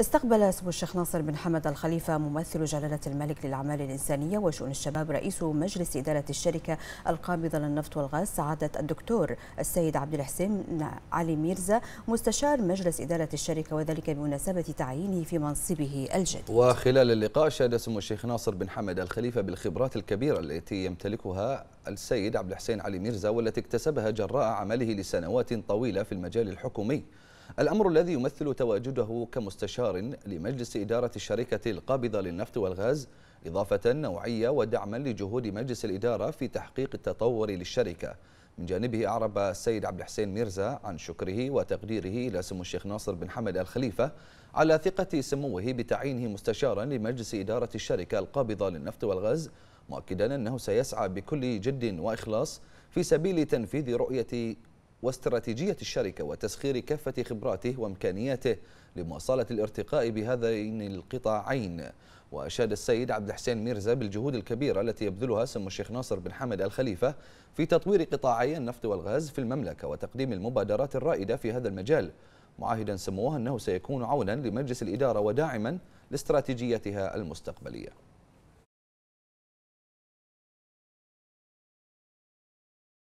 استقبل سمو الشيخ ناصر بن حمد الخليفة ممثل جلالة الملك للأعمال الإنسانية وشؤون الشباب رئيس مجلس إدارة الشركة القابضة للنفط والغاز سعادة الدكتور السيد عبد الحسين علي ميرزا مستشار مجلس إدارة الشركة وذلك بمناسبة تعيينه في منصبه الجديد وخلال اللقاء شهد سمو الشيخ ناصر بن حمد الخليفة بالخبرات الكبيرة التي يمتلكها السيد عبد الحسين علي ميرزا والتي اكتسبها جراء عمله لسنوات طويلة في المجال الحكومي الأمر الذي يمثل تواجده كمستشار لمجلس إدارة الشركة القابضة للنفط والغاز إضافة نوعية ودعما لجهود مجلس الإدارة في تحقيق التطور للشركة من جانبه أعرب السيد عبد الحسين ميرزا عن شكره وتقديره إلى سمو الشيخ ناصر بن حمد الخليفة على ثقة سموه بتعيينه مستشارا لمجلس إدارة الشركة القابضة للنفط والغاز مؤكدا أنه سيسعى بكل جد وإخلاص في سبيل تنفيذ رؤية واستراتيجية الشركة وتسخير كافة خبراته وإمكانياته لمواصلة الارتقاء بهذين القطاعين وأشاد السيد عبد الحسين ميرزا بالجهود الكبيرة التي يبذلها سمو الشيخ ناصر بن حمد الخليفة في تطوير قطاعي النفط والغاز في المملكة وتقديم المبادرات الرائدة في هذا المجال معاهدا سموه أنه سيكون عونا لمجلس الإدارة وداعما لاستراتيجيتها المستقبلية